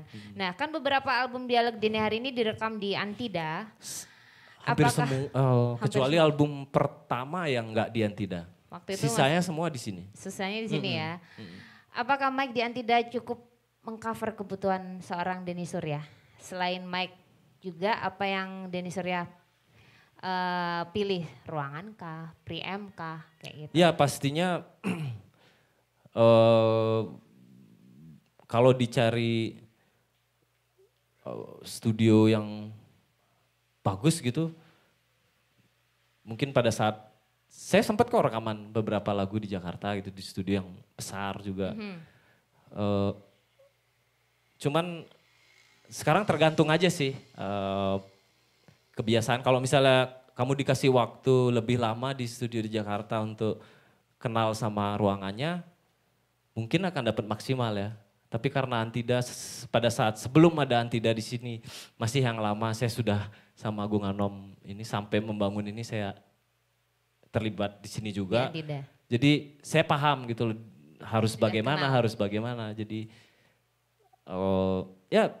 kan. Hmm. Nah kan beberapa album dialog dini hari ini direkam di Antida. Hampir Apakah, semua, uh, eh, kecuali semua. album pertama yang nggak di Antida. Waktu itu sisanya mas, semua di sini. Sisanya di sini -hmm. ya. -hmm. Apakah Mike di Antida cukup mengcover kebutuhan seorang Denny Surya? Selain Mike juga apa yang Denny Surya uh, pilih ruangan kah, pre kah, kayak gitu? Ya pastinya uh, kalau dicari studio yang bagus gitu. Mungkin pada saat saya sempat ke rekaman beberapa lagu di Jakarta gitu di studio yang besar juga. -hmm. uh, cuman sekarang tergantung aja sih uh, kebiasaan. Kalau misalnya kamu dikasih waktu lebih lama di studio di Jakarta untuk kenal sama ruangannya, mungkin akan dapat maksimal ya. Tapi karena Antida pada saat sebelum ada Antida di sini masih yang lama saya sudah sama Agung Anom ini sampai membangun ini saya terlibat di sini juga. Ya, Jadi saya paham gitu loh harus tidak bagaimana, kenal. harus bagaimana. Jadi oh ya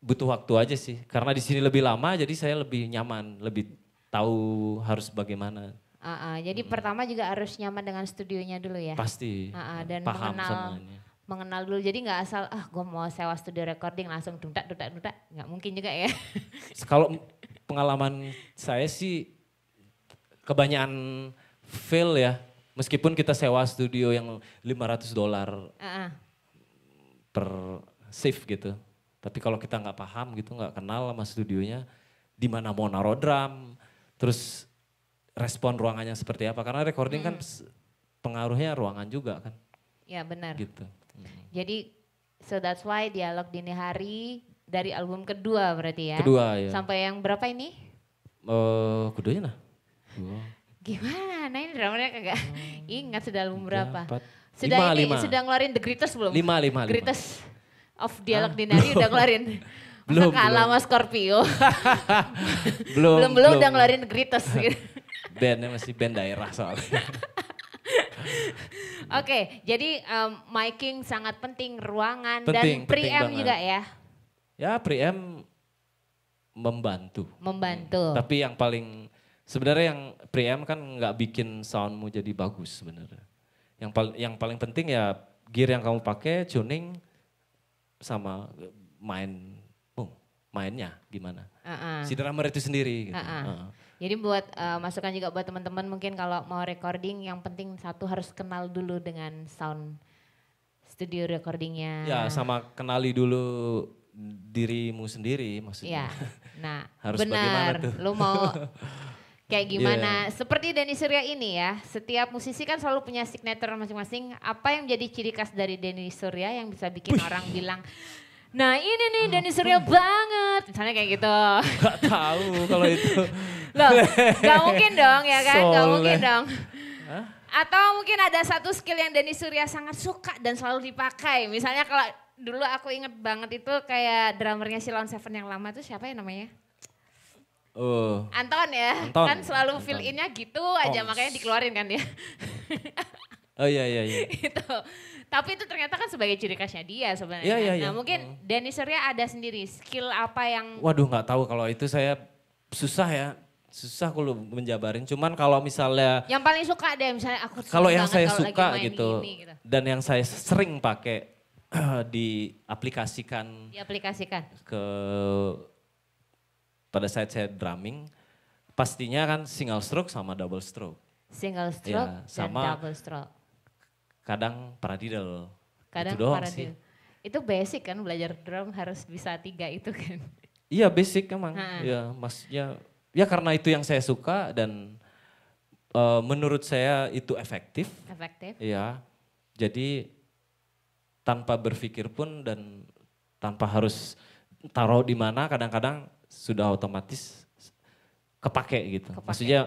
butuh waktu aja sih. Karena di sini lebih lama jadi saya lebih nyaman, lebih tahu harus bagaimana. Uh, uh, jadi hmm. pertama juga harus nyaman dengan studionya dulu ya. Pasti. Uh, uh, dan paham mengenal semuanya mengenal dulu. Jadi nggak asal ah gue mau sewa studio recording langsung dudak dudak dudak nggak mungkin juga ya. Kalau pengalaman saya sih kebanyakan fail ya. Meskipun kita sewa studio yang 500 dolar uh -uh. per shift gitu. Tapi kalau kita nggak paham gitu, nggak kenal sama studionya, di mana mau naro drum, terus respon ruangannya seperti apa. Karena recording kan hmm. kan pengaruhnya ruangan juga kan. Ya benar. Gitu. Hmm. Jadi so that's why dialog dini hari dari album kedua berarti ya. Kedua ya. Sampai yang berapa ini? Eh uh, keduanya lah. Gimana? Nah ini dramanya kagak hmm. ingat sudah album berapa? Dapat. Sudah lima, ini lima. sudah ngeluarin The Greatest belum? Lima, lima, lima. Greatest of Dialog dini hari udah ngeluarin. belum, Masa kalah sama Scorpio. belum, belum, belum, udah ngeluarin The Greatest. gitu. Bandnya masih band daerah soalnya. Gitu. Oke, jadi um, miking sangat penting, ruangan penting, dan pre-M juga ya? Ya pre-M membantu. Membantu. Hmm. Tapi yang paling sebenarnya yang pre-M kan nggak bikin soundmu jadi bagus sebenarnya. Yang paling yang paling penting ya gear yang kamu pakai, tuning sama main oh, mainnya gimana. Uh -uh. Si drummer itu sendiri gitu. Uh -uh. Uh -uh. Jadi buat uh, masukan juga buat teman-teman mungkin kalau mau recording yang penting satu harus kenal dulu dengan sound studio recordingnya. Ya sama kenali dulu dirimu sendiri maksudnya. Ya, nah harus benar. Lu mau kayak gimana? Yeah. Seperti Denny Surya ini ya, setiap musisi kan selalu punya signature masing-masing. Apa yang menjadi ciri khas dari Denny Surya yang bisa bikin Wih. orang bilang Nah ini nih Denny hmm. Surya banget. Misalnya kayak gitu. Gak tahu kalau itu. Loh gak mungkin dong ya kan? Soleh. Gak mungkin dong. Atau mungkin ada satu skill yang Denny Surya sangat suka dan selalu dipakai. Misalnya kalau dulu aku inget banget itu kayak drummernya Lawn Seven yang lama tuh siapa ya namanya? Uh, Anton ya, Anton. kan selalu Anton. fill innya gitu aja oh. makanya dikeluarin kan dia. Ya. oh iya iya iya. itu. Tapi itu ternyata kan sebagai ciri khasnya dia sebenarnya. Ya, ya, ya. Nah mungkin oh. Denny Surya ada sendiri skill apa yang... Waduh nggak tahu kalau itu saya susah ya. Susah kalau menjabarin. Cuman kalau misalnya... Yang paling suka deh misalnya aku Kalau yang saya kalau suka gitu, ini, gitu. Dan yang saya sering pakai diaplikasikan. Diaplikasikan. Ke pada saat saya drumming, pastinya kan single stroke sama double stroke. Single stroke ya, sama dan double stroke kadang paradidal. Gitu kadang itu paradidal. Sih. Itu basic kan belajar drum harus bisa tiga itu kan. Iya basic emang. Ha. Nah. Ya maksudnya ya karena itu yang saya suka dan uh, menurut saya itu efektif. Efektif. Iya. Jadi tanpa berpikir pun dan tanpa harus taruh di mana kadang-kadang sudah otomatis kepake gitu. Kepake. Maksudnya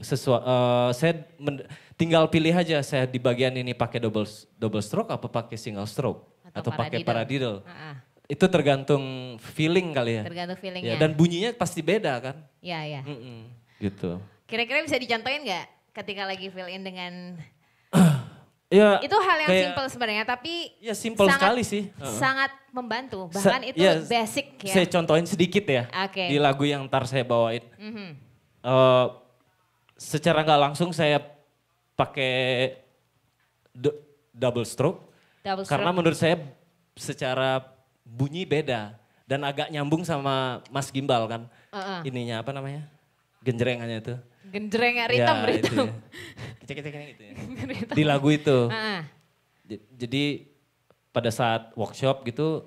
sesuai uh, saya men, tinggal pilih aja saya di bagian ini pakai double double stroke apa pakai single stroke atau, atau pakai paradiddle. Uh-uh. Itu tergantung feeling kali ya. Tergantung feelingnya. Ya, dan bunyinya pasti beda kan? Iya, iya. mm gitu. Kira-kira bisa dicontohin nggak ketika lagi fill in dengan Ya, itu hal yang kayak, simple sebenarnya, tapi ya simple sangat, sekali sih. Sangat membantu, bahkan Sa- itu ya, basic ya. Saya contohin sedikit ya okay. di lagu yang ntar saya bawain. Mm-hmm. Uh, secara nggak langsung saya pakai double stroke, double stroke karena menurut saya secara bunyi beda dan agak nyambung sama Mas Gimbal kan uh-uh. ininya apa namanya genjrengannya itu genjreng ya, ritam ya. ya. gitu ya. di lagu itu uh-uh. jadi pada saat workshop gitu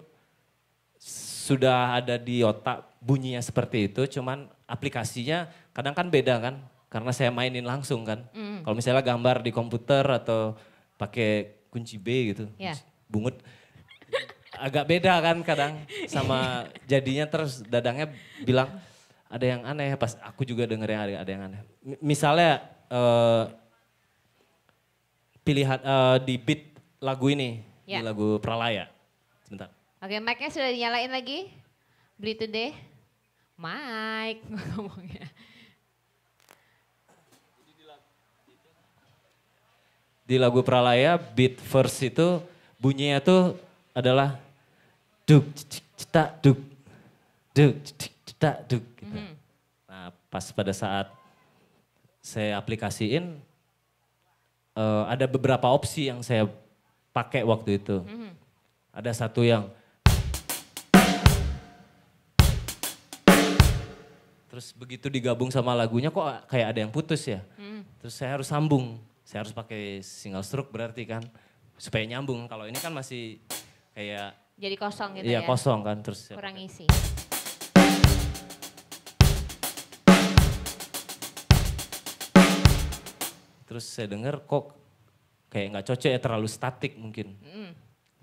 sudah ada di otak bunyinya seperti itu cuman aplikasinya kadang kan beda kan karena saya mainin langsung kan. Mm. Kalau misalnya gambar di komputer atau pakai kunci B gitu, yeah. Ya. bungut agak beda kan kadang sama jadinya terus dadangnya bilang ada yang aneh pas aku juga denger yang ada, yang aneh. Misalnya uh, pilihan uh, di beat lagu ini, yeah. di ya. lagu Pralaya. Sebentar. Oke, okay, mic-nya sudah dinyalain lagi. Beli today. Mike ngomongnya. di lagu Pralaya beat verse itu bunyinya tuh adalah duk cetak duk duk cetak duk gitu. Mm. Nah, pas pada saat saya aplikasiin uh, ada beberapa opsi yang saya pakai waktu itu. Mm. Ada satu yang Terus begitu digabung sama lagunya kok kayak ada yang putus ya. Mm. Terus saya harus sambung saya harus pakai single stroke berarti kan supaya nyambung. Kalau ini kan masih kayak jadi kosong gitu iya, ya. kosong kan terus kurang isi. Terus saya dengar kok kayak nggak cocok ya terlalu statik mungkin. Mm.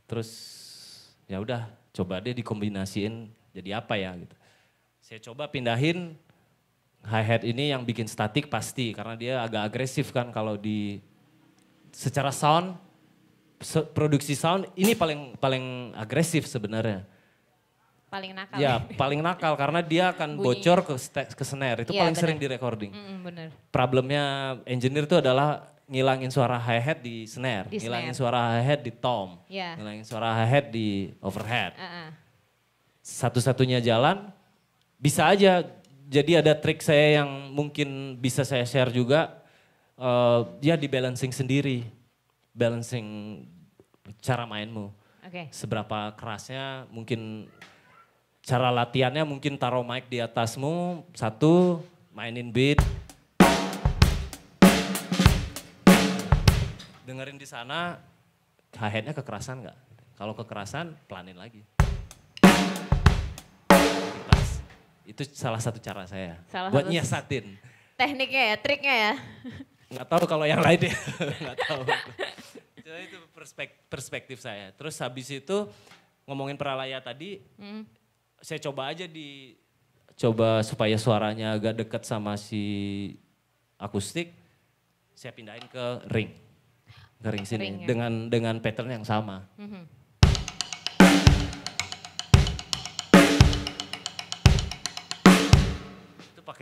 Terus ya udah coba deh dikombinasiin jadi apa ya gitu. Saya coba pindahin hi hat ini yang bikin statik pasti karena dia agak agresif kan kalau di secara sound produksi sound ini paling paling agresif sebenarnya. Paling nakal. Ya, paling nakal karena dia akan Bunyi. bocor ke ke snare. Itu ya, paling bener. sering di recording. Mm, bener. Problemnya engineer itu adalah ngilangin suara hi hat di snare, di ngilangin snare. suara hi hat di tom, yeah. ngilangin suara hi hat di overhead. Uh -uh. Satu-satunya jalan bisa aja jadi ada trik saya yang mungkin bisa saya share juga. Uh, ya di balancing sendiri. Balancing cara mainmu. Okay. Seberapa kerasnya mungkin cara latihannya mungkin taruh mic di atasmu. Satu, mainin beat. Dengerin di sana, akhirnya kekerasan nggak? Kalau kekerasan, pelanin lagi. Itu salah satu cara saya. Salah buat nyiasatin. Tekniknya ya, triknya ya. Nggak tahu kalau yang lain deh. Ya. Nggak tahu. Jadi itu perspektif, saya. Terus habis itu ngomongin peralaya tadi, hmm. saya coba aja di coba supaya suaranya agak dekat sama si akustik, saya pindahin ke ring, ke ring sini ring, ya? dengan dengan pattern yang sama. -hmm.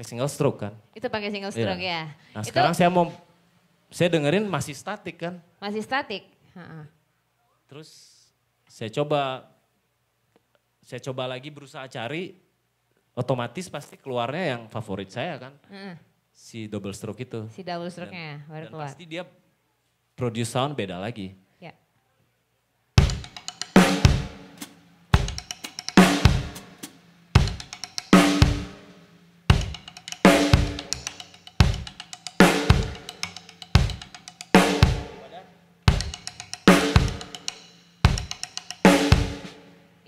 pakai single stroke kan. Itu pakai single iya. stroke ya. ya. Nah itu... sekarang saya mau, saya dengerin masih statik kan. Masih statik. Terus saya coba, saya coba lagi berusaha cari, otomatis pasti keluarnya yang favorit saya kan. Si double stroke itu. Si double stroke-nya baru dan keluar. pasti dia produce sound beda lagi.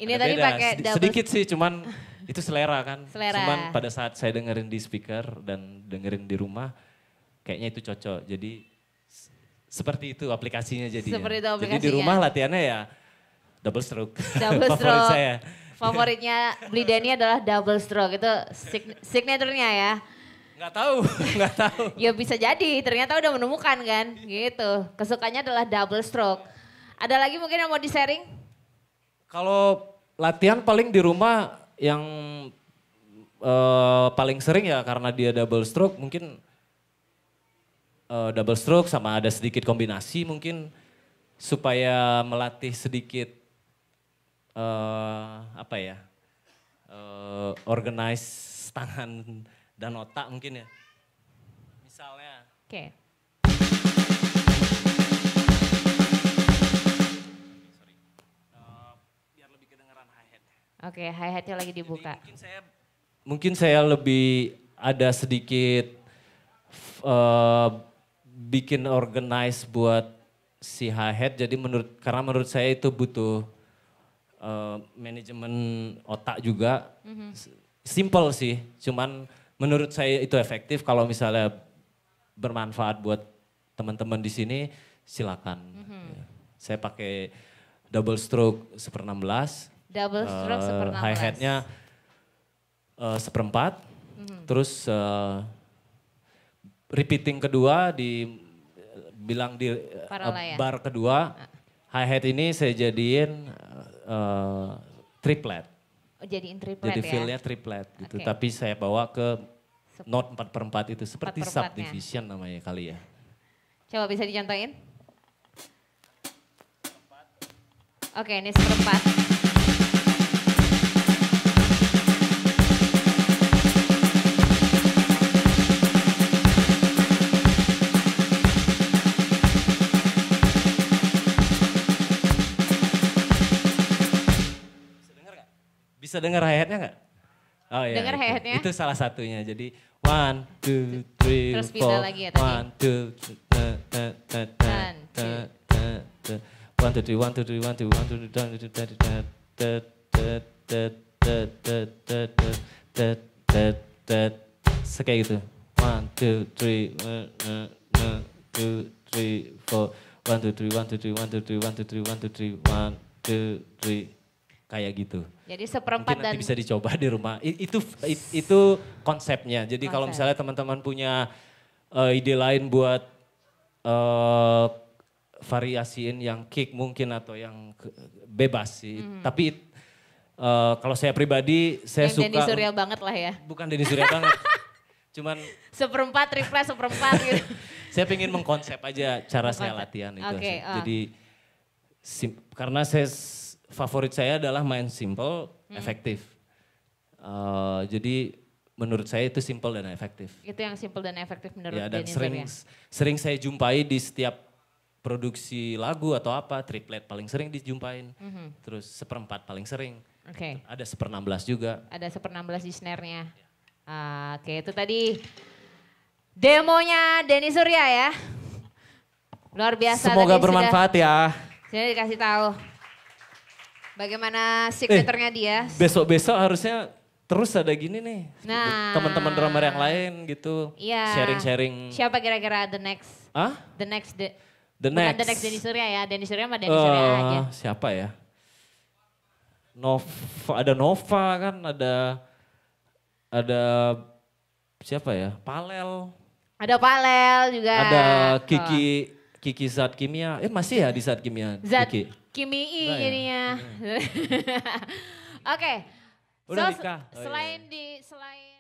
Ini tadi pakai double... sedikit sih cuman itu selera kan. Selera. Cuman pada saat saya dengerin di speaker dan dengerin di rumah kayaknya itu cocok. Jadi seperti itu aplikasinya jadi. Seperti itu aplikasinya. Jadi di rumah latihannya ya double stroke. Double stroke. Favorit saya. Favoritnya Bli Dani adalah double stroke. Itu sign signaturnya ya. Nggak tahu, nggak tahu. ya bisa jadi, ternyata udah menemukan kan gitu. Kesukaannya adalah double stroke. Ada lagi mungkin yang mau di-sharing? Kalau latihan paling di rumah yang uh, paling sering ya karena dia double stroke mungkin uh, double stroke sama ada sedikit kombinasi mungkin supaya melatih sedikit uh, apa ya uh, organize tangan dan otak mungkin ya misalnya. Oke. Okay. Oke, okay, hi hatnya lagi dibuka. Jadi mungkin saya mungkin saya lebih ada sedikit uh, bikin organize buat si hi hat. Jadi menurut karena menurut saya itu butuh uh, manajemen otak juga. Mm -hmm. Simple sih, cuman menurut saya itu efektif kalau misalnya bermanfaat buat teman-teman di sini silakan. Mm -hmm. Saya pakai double stroke seper enam belas. Double stroke uh, eh, High hatnya uh, eh, seperempat. Mm -hmm. Terus uh, repeating kedua di bilang di uh, bar kedua ah. high hat ini saya jadiin uh, triplet. Oh, jadiin triplet Jadi ya. Jadi feel-nya triplet gitu. Tapi saya bawa ke note empat perempat itu seperti subdivision namanya kali ya. Coba bisa dicontohin? Oke, okay, ini seperempat. Bisa dengar hayatnya nggak? Oh iya. Dengar hayatnya? Itu, salah satunya. Jadi one, two, three, Terus four. Terus pindah lagi ya tadi. One, two, three one two three one two three One, two, three, one, two, three, one, two, three one, two, three, one, two, three, one two three one two three one two three one two three one two three One, two, three, one, two, three, one two three One, two, three, one, two, three, one, two, three, one, two, three, one, two, three, one, two, three kayak gitu. Jadi seperempat Mungkin nanti bisa dicoba di rumah. Itu itu, itu konsepnya. Jadi Konsep. kalau misalnya teman-teman punya uh, ide lain buat uh, variasiin yang kick mungkin atau yang bebas sih. -hmm. Tapi uh, kalau saya pribadi saya yang suka Denny Surya banget lah ya. Bukan Denny Surya banget. Cuman seperempat reply seperempat gitu. saya pengen mengkonsep aja cara seperempat. saya latihan itu. Okay, uh. Jadi sim, karena saya favorit saya adalah main simple, hmm. efektif. Uh, jadi menurut saya itu simple dan efektif. Itu yang simple dan efektif menurut ya, dan sering, ya? sering saya jumpai di setiap produksi lagu atau apa, triplet paling sering dijumpain. -hmm. Terus seperempat paling sering. Oke. Okay. Ada seper belas juga. Ada seper belas di snare-nya. Ya. Uh, Oke, okay, itu tadi demonya Denny Surya ya. Luar biasa. Semoga bermanfaat ya. sudah, ya. Jadi dikasih tahu. Bagaimana signaturnya eh, dia? Besok-besok harusnya terus ada gini nih. Nah. Teman-teman drummer yang lain gitu. Iya. Sharing-sharing. Siapa kira-kira the next? Hah? The next the, the next. Bukan the next Denny Surya ya. Denny Surya sama Denny uh, Surya eh, aja. Siapa ya? Nova, ada Nova kan, ada ada siapa ya? Palel. Ada Palel juga. Ada Kiki oh. Kiki Zat Kimia. Eh masih ya di Zat Kimia? Zat. Kiki. Kimi nah, ya? jadinya. Ya. Oke. okay. so, oh, iya, selain iya. di selain